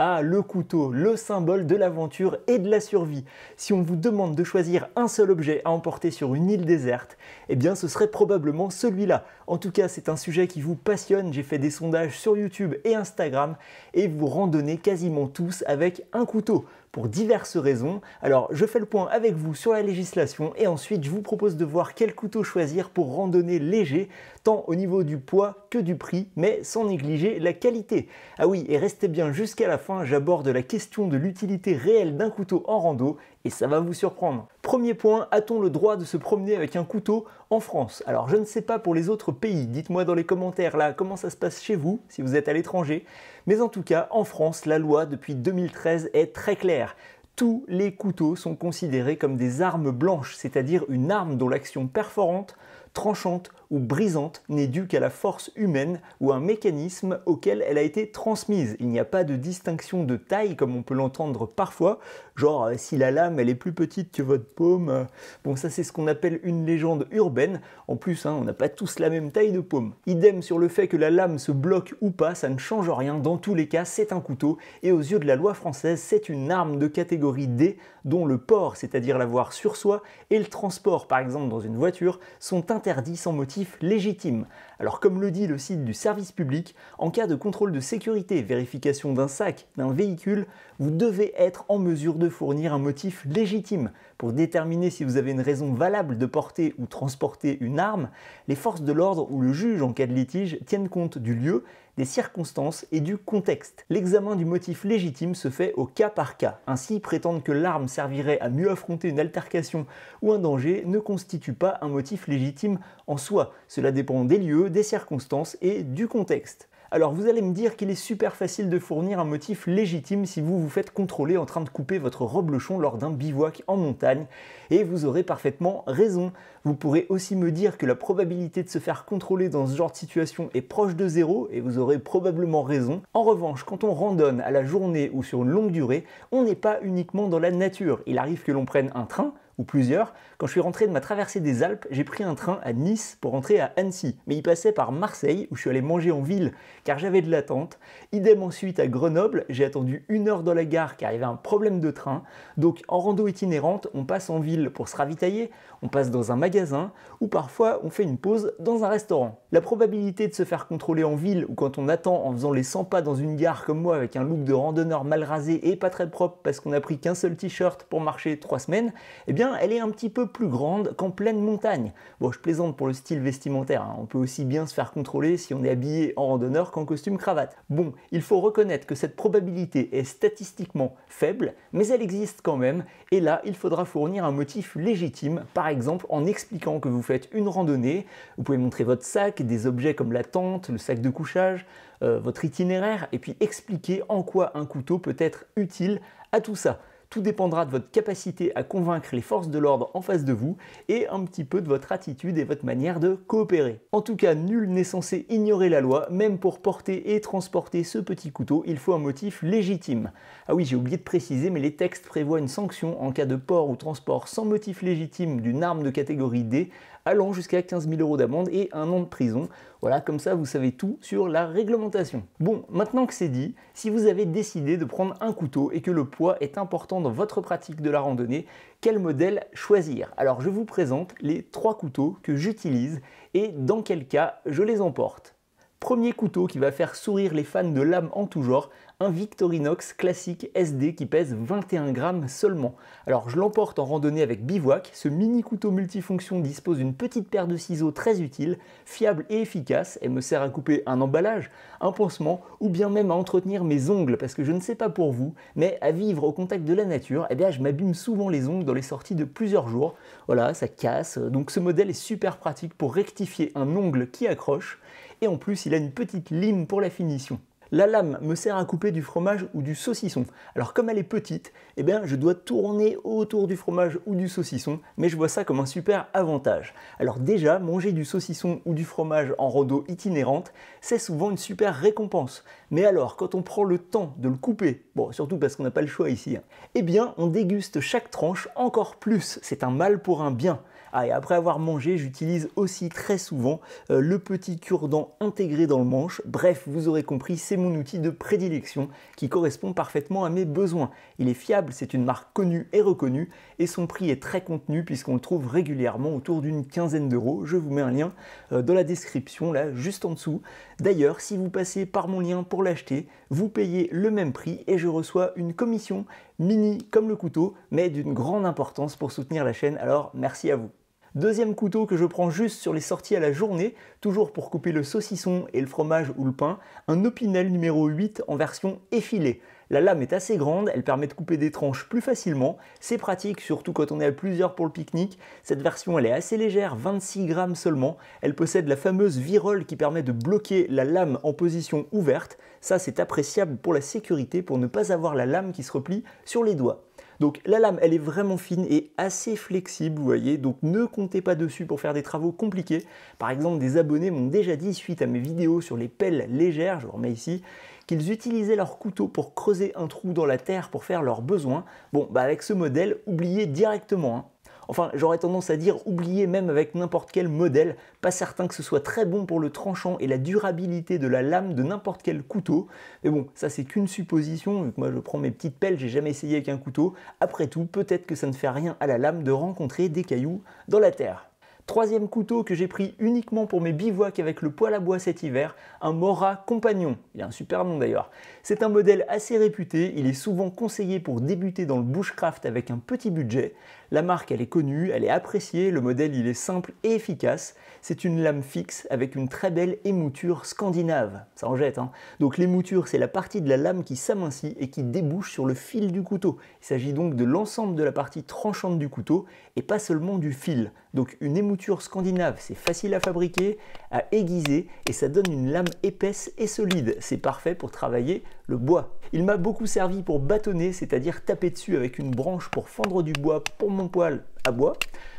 Ah, le couteau, le symbole de l'aventure et de la survie. Si on vous demande de choisir un seul objet à emporter sur une île déserte, eh bien ce serait probablement celui-là. En tout cas, c'est un sujet qui vous passionne, j'ai fait des sondages sur YouTube et Instagram, et vous randonnez quasiment tous avec un couteau pour diverses raisons. Alors je fais le point avec vous sur la législation et ensuite je vous propose de voir quel couteau choisir pour randonner léger, tant au niveau du poids que du prix, mais sans négliger la qualité. Ah oui, et restez bien jusqu'à la fin, j'aborde la question de l'utilité réelle d'un couteau en rando et ça va vous surprendre. Premier point, a-t-on le droit de se promener avec un couteau en France Alors je ne sais pas pour les autres pays, dites-moi dans les commentaires là comment ça se passe chez vous si vous êtes à l'étranger, mais en tout cas en France la loi depuis 2013 est très claire tous les couteaux sont considérés comme des armes blanches, c'est-à-dire une arme dont l'action perforante, tranchante ou brisante n'est due qu'à la force humaine ou un mécanisme auquel elle a été transmise. Il n'y a pas de distinction de taille comme on peut l'entendre parfois, genre euh, si la lame elle est plus petite que votre paume. Euh, bon ça c'est ce qu'on appelle une légende urbaine, en plus hein, on n'a pas tous la même taille de paume. Idem sur le fait que la lame se bloque ou pas, ça ne change rien, dans tous les cas c'est un couteau, et aux yeux de la loi française c'est une arme de catégorie D dont le port, c'est-à-dire l'avoir sur soi, et le transport par exemple dans une voiture, sont interdits sans motif légitime. Alors comme le dit le site du service public, en cas de contrôle de sécurité, vérification d'un sac, d'un véhicule, vous devez être en mesure de fournir un motif légitime. Pour déterminer si vous avez une raison valable de porter ou transporter une arme, les forces de l'ordre ou le juge en cas de litige tiennent compte du lieu des circonstances et du contexte. L'examen du motif légitime se fait au cas par cas. Ainsi, prétendre que l'arme servirait à mieux affronter une altercation ou un danger ne constitue pas un motif légitime en soi. Cela dépend des lieux, des circonstances et du contexte. Alors vous allez me dire qu'il est super facile de fournir un motif légitime si vous vous faites contrôler en train de couper votre reblochon lors d'un bivouac en montagne, et vous aurez parfaitement raison. Vous pourrez aussi me dire que la probabilité de se faire contrôler dans ce genre de situation est proche de zéro, et vous aurez probablement raison. En revanche, quand on randonne à la journée ou sur une longue durée, on n'est pas uniquement dans la nature. Il arrive que l'on prenne un train, ou plusieurs. Quand je suis rentré de ma traversée des Alpes, j'ai pris un train à Nice pour rentrer à Annecy, mais il passait par Marseille où je suis allé manger en ville car j'avais de l'attente. Idem ensuite à Grenoble, j'ai attendu une heure dans la gare car il y avait un problème de train. Donc en rando itinérante, on passe en ville pour se ravitailler, on passe dans un magasin ou parfois on fait une pause dans un restaurant. La probabilité de se faire contrôler en ville ou quand on attend en faisant les 100 pas dans une gare comme moi avec un look de randonneur mal rasé et pas très propre parce qu'on a pris qu'un seul t-shirt pour marcher 3 semaines, eh bien elle est un petit peu plus grande qu'en pleine montagne. Bon, je plaisante pour le style vestimentaire, hein. on peut aussi bien se faire contrôler si on est habillé en randonneur qu'en costume cravate. Bon, il faut reconnaître que cette probabilité est statistiquement faible, mais elle existe quand même, et là il faudra fournir un motif légitime, par par exemple en expliquant que vous faites une randonnée. Vous pouvez montrer votre sac, des objets comme la tente, le sac de couchage, euh, votre itinéraire, et puis expliquer en quoi un couteau peut être utile à tout ça. Tout dépendra de votre capacité à convaincre les forces de l'ordre en face de vous et un petit peu de votre attitude et votre manière de coopérer. En tout cas, nul n'est censé ignorer la loi, même pour porter et transporter ce petit couteau, il faut un motif légitime. Ah oui, j'ai oublié de préciser, mais les textes prévoient une sanction en cas de port ou transport sans motif légitime d'une arme de catégorie D allant jusqu'à 15 000 euros d'amende et un an de prison. Voilà, comme ça vous savez tout sur la réglementation. Bon, maintenant que c'est dit, si vous avez décidé de prendre un couteau et que le poids est important dans votre pratique de la randonnée, quel modèle choisir Alors je vous présente les trois couteaux que j'utilise et dans quel cas je les emporte. Premier couteau qui va faire sourire les fans de lames en tout genre, un Victorinox classique SD qui pèse 21 grammes seulement. Alors je l'emporte en randonnée avec bivouac, ce mini couteau multifonction dispose d'une petite paire de ciseaux très utile, fiable et efficace, Elle me sert à couper un emballage, un pansement, ou bien même à entretenir mes ongles, parce que je ne sais pas pour vous, mais à vivre au contact de la nature, eh bien je m'abîme souvent les ongles dans les sorties de plusieurs jours, voilà, ça casse, donc ce modèle est super pratique pour rectifier un ongle qui accroche, et en plus il a une petite lime pour la finition. La lame me sert à couper du fromage ou du saucisson. Alors comme elle est petite, eh bien je dois tourner autour du fromage ou du saucisson, mais je vois ça comme un super avantage. Alors déjà, manger du saucisson ou du fromage en rando itinérante, c'est souvent une super récompense. Mais alors, quand on prend le temps de le couper, surtout parce qu'on n'a pas le choix ici, hein, eh bien on déguste chaque tranche encore plus. C'est un mal pour un bien. Ah, et après avoir mangé, j'utilise aussi très souvent euh, le petit cure-dent intégré dans le manche. Bref, vous aurez compris, c'est mon outil de prédilection qui correspond parfaitement à mes besoins. Il est fiable, c'est une marque connue et reconnue et son prix est très contenu puisqu'on le trouve régulièrement autour d'une quinzaine d'euros. Je vous mets un lien euh, dans la description là juste en dessous. D'ailleurs, si vous passez par mon lien pour l'acheter, vous payez le même prix et je reçois une commission mini comme le couteau mais d'une grande importance pour soutenir la chaîne. Alors, merci à vous. Deuxième couteau que je prends juste sur les sorties à la journée, toujours pour couper le saucisson et le fromage ou le pain, un Opinel numéro 8 en version effilée. La lame est assez grande, elle permet de couper des tranches plus facilement, c'est pratique surtout quand on est à plusieurs pour le pique-nique. Cette version elle est assez légère, 26 grammes seulement, elle possède la fameuse virole qui permet de bloquer la lame en position ouverte, ça c'est appréciable pour la sécurité pour ne pas avoir la lame qui se replie sur les doigts. Donc la lame, elle est vraiment fine et assez flexible, vous voyez, donc ne comptez pas dessus pour faire des travaux compliqués. Par exemple, des abonnés m'ont déjà dit, suite à mes vidéos sur les pelles légères, je vous remets ici, qu'ils utilisaient leur couteau pour creuser un trou dans la terre pour faire leurs besoins. Bon, bah avec ce modèle, oubliez directement. Hein. Enfin, j'aurais tendance à dire oublier même avec n'importe quel modèle, pas certain que ce soit très bon pour le tranchant et la durabilité de la lame de n'importe quel couteau. Mais bon, ça c'est qu'une supposition, vu que moi je prends mes petites pelles, j'ai jamais essayé avec un couteau. Après tout, peut-être que ça ne fait rien à la lame de rencontrer des cailloux dans la terre. Troisième couteau que j'ai pris uniquement pour mes bivouacs avec le poêle à bois cet hiver, un Mora Compagnon. Il a un super nom d'ailleurs. C'est un modèle assez réputé, il est souvent conseillé pour débuter dans le bushcraft avec un petit budget. La marque, elle est connue, elle est appréciée, le modèle, il est simple et efficace. C'est une lame fixe avec une très belle émouture scandinave. Ça en jette, hein Donc l'émouture, c'est la partie de la lame qui s'amincit et qui débouche sur le fil du couteau. Il s'agit donc de l'ensemble de la partie tranchante du couteau et pas seulement du fil. Donc une émouture scandinave, c'est facile à fabriquer, à aiguiser et ça donne une lame épaisse et solide. C'est parfait pour travailler le bois. Il m'a beaucoup servi pour bâtonner, c'est-à-dire taper dessus avec une branche pour fendre du bois pour mon poêle à bois.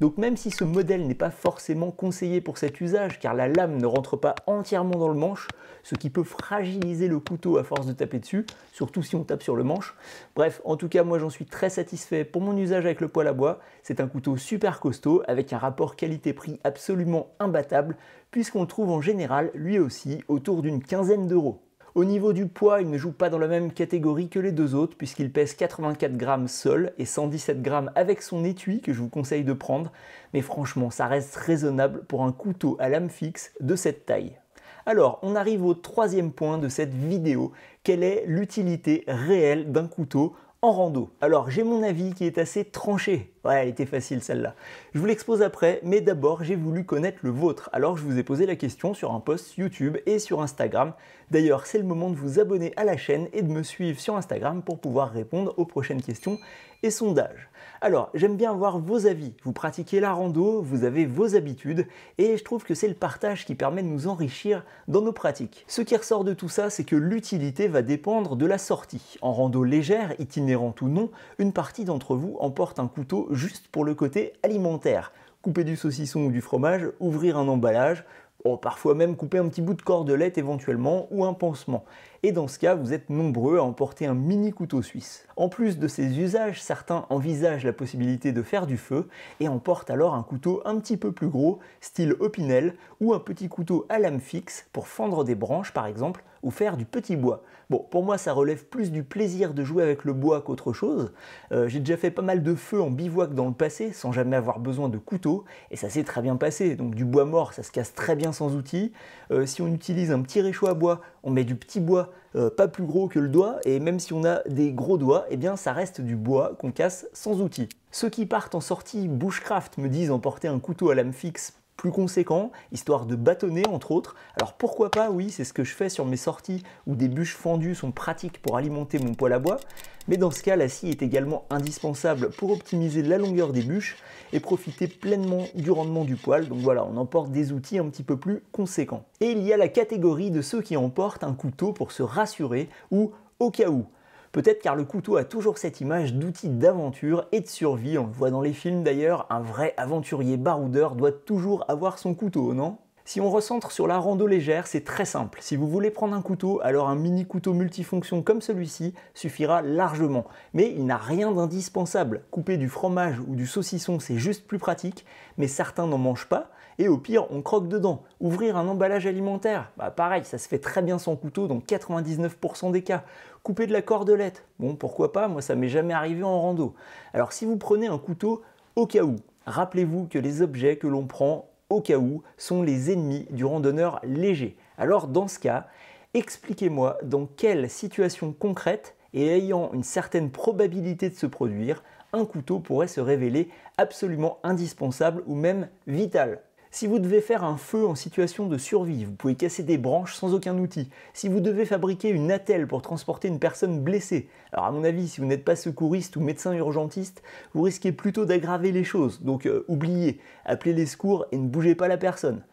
Donc même si ce modèle n'est pas forcément conseillé pour cet usage car la lame ne rentre pas entièrement dans le manche, ce qui peut fragiliser le couteau à force de taper dessus, surtout si on tape sur le manche. Bref, en tout cas moi j'en suis très satisfait pour mon usage avec le poêle à bois. C'est un couteau super costaud avec un rapport qualité-prix absolument imbattable puisqu'on le trouve en général lui aussi autour d'une quinzaine d'euros. Au niveau du poids, il ne joue pas dans la même catégorie que les deux autres puisqu'il pèse 84 grammes seul et 117 grammes avec son étui que je vous conseille de prendre, mais franchement ça reste raisonnable pour un couteau à lame fixe de cette taille. Alors, on arrive au troisième point de cette vidéo, quelle est l'utilité réelle d'un couteau en rando Alors, j'ai mon avis qui est assez tranché Ouais, elle était facile celle-là. Je vous l'expose après, mais d'abord j'ai voulu connaître le vôtre. Alors je vous ai posé la question sur un post YouTube et sur Instagram. D'ailleurs, c'est le moment de vous abonner à la chaîne et de me suivre sur Instagram pour pouvoir répondre aux prochaines questions et sondages. Alors, j'aime bien voir vos avis. Vous pratiquez la rando, vous avez vos habitudes et je trouve que c'est le partage qui permet de nous enrichir dans nos pratiques. Ce qui ressort de tout ça, c'est que l'utilité va dépendre de la sortie. En rando légère, itinérante ou non, une partie d'entre vous emporte un couteau juste pour le côté alimentaire. Couper du saucisson ou du fromage, ouvrir un emballage, ou oh, parfois même couper un petit bout de cordelette éventuellement ou un pansement et dans ce cas, vous êtes nombreux à emporter un mini couteau suisse. En plus de ces usages, certains envisagent la possibilité de faire du feu et emportent alors un couteau un petit peu plus gros, style opinel, ou un petit couteau à lame fixe pour fendre des branches par exemple, ou faire du petit bois. Bon, pour moi, ça relève plus du plaisir de jouer avec le bois qu'autre chose. Euh, j'ai déjà fait pas mal de feux en bivouac dans le passé, sans jamais avoir besoin de couteau, et ça s'est très bien passé. Donc du bois mort, ça se casse très bien sans outil. Euh, si on utilise un petit réchaud à bois, on met du petit bois euh, pas plus gros que le doigt, et même si on a des gros doigts, eh bien ça reste du bois qu'on casse sans outil. Ceux qui partent en sortie bushcraft me disent emporter un couteau à lame fixe plus conséquent, histoire de bâtonner entre autres. Alors pourquoi pas, oui, c'est ce que je fais sur mes sorties où des bûches fendues sont pratiques pour alimenter mon poêle à bois, mais dans ce cas, la scie est également indispensable pour optimiser la longueur des bûches et profiter pleinement du rendement du poêle. Donc voilà, on emporte des outils un petit peu plus conséquents. Et il y a la catégorie de ceux qui emportent un couteau pour se rassurer ou au cas où. Peut-être car le couteau a toujours cette image d'outil d'aventure et de survie, on le voit dans les films d'ailleurs, un vrai aventurier baroudeur doit toujours avoir son couteau, non si on recentre sur la rando légère, c'est très simple. Si vous voulez prendre un couteau, alors un mini couteau multifonction comme celui-ci suffira largement. Mais il n'a rien d'indispensable. Couper du fromage ou du saucisson, c'est juste plus pratique, mais certains n'en mangent pas et au pire, on croque dedans. Ouvrir un emballage alimentaire, bah pareil, ça se fait très bien sans couteau dans 99% des cas. Couper de la cordelette, bon pourquoi pas, moi ça m'est jamais arrivé en rando. Alors si vous prenez un couteau, au cas où, rappelez-vous que les objets que l'on prend au cas où, sont les ennemis du randonneur léger. Alors dans ce cas, expliquez-moi dans quelle situation concrète et ayant une certaine probabilité de se produire, un couteau pourrait se révéler absolument indispensable ou même vital si vous devez faire un feu en situation de survie, vous pouvez casser des branches sans aucun outil. Si vous devez fabriquer une attelle pour transporter une personne blessée, alors à mon avis, si vous n'êtes pas secouriste ou médecin urgentiste, vous risquez plutôt d'aggraver les choses. Donc euh, oubliez, appelez les secours et ne bougez pas la personne.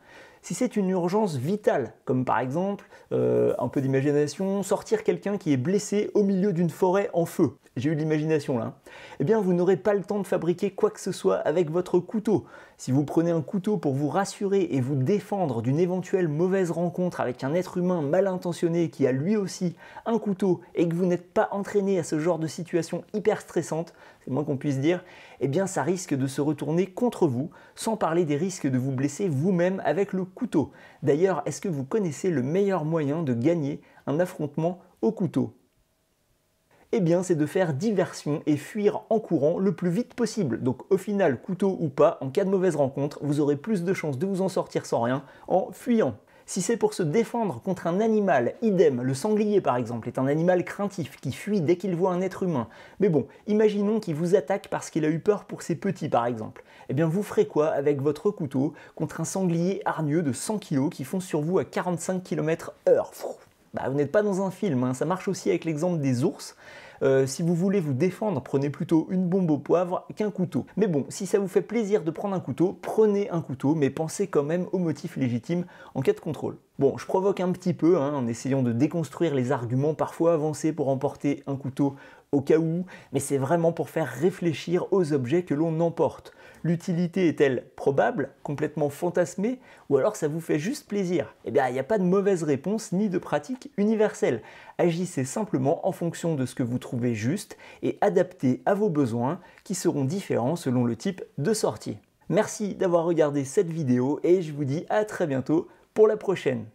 Si c'est une urgence vitale, comme par exemple, euh, un peu d'imagination, sortir quelqu'un qui est blessé au milieu d'une forêt en feu, j'ai eu l'imagination là, hein. eh bien vous n'aurez pas le temps de fabriquer quoi que ce soit avec votre couteau. Si vous prenez un couteau pour vous rassurer et vous défendre d'une éventuelle mauvaise rencontre avec un être humain mal intentionné qui a lui aussi un couteau et que vous n'êtes pas entraîné à ce genre de situation hyper stressante, c'est moins qu'on puisse dire, eh bien ça risque de se retourner contre vous, sans parler des risques de vous blesser vous-même avec le couteau. D'ailleurs, est-ce que vous connaissez le meilleur moyen de gagner un affrontement au couteau eh bien c'est de faire diversion et fuir en courant le plus vite possible. Donc au final, couteau ou pas, en cas de mauvaise rencontre, vous aurez plus de chances de vous en sortir sans rien en fuyant. Si c'est pour se défendre contre un animal, idem, le sanglier par exemple est un animal craintif qui fuit dès qu'il voit un être humain. Mais bon, imaginons qu'il vous attaque parce qu'il a eu peur pour ses petits par exemple. Eh bien vous ferez quoi avec votre couteau contre un sanglier hargneux de 100 kg qui fonce sur vous à 45 km/h bah, vous n'êtes pas dans un film. Hein. Ça marche aussi avec l'exemple des ours. Euh, si vous voulez vous défendre, prenez plutôt une bombe au poivre qu'un couteau. Mais bon, si ça vous fait plaisir de prendre un couteau, prenez un couteau, mais pensez quand même au motif légitime en cas de contrôle. Bon, je provoque un petit peu hein, en essayant de déconstruire les arguments parfois avancés pour emporter un couteau au cas où, mais c'est vraiment pour faire réfléchir aux objets que l'on emporte. L'utilité est-elle probable, complètement fantasmée, ou alors ça vous fait juste plaisir Eh bien, il n'y a pas de mauvaise réponse ni de pratique universelle. Agissez simplement en fonction de ce que vous trouvez juste et adaptez à vos besoins qui seront différents selon le type de sortie. Merci d'avoir regardé cette vidéo et je vous dis à très bientôt pour la prochaine.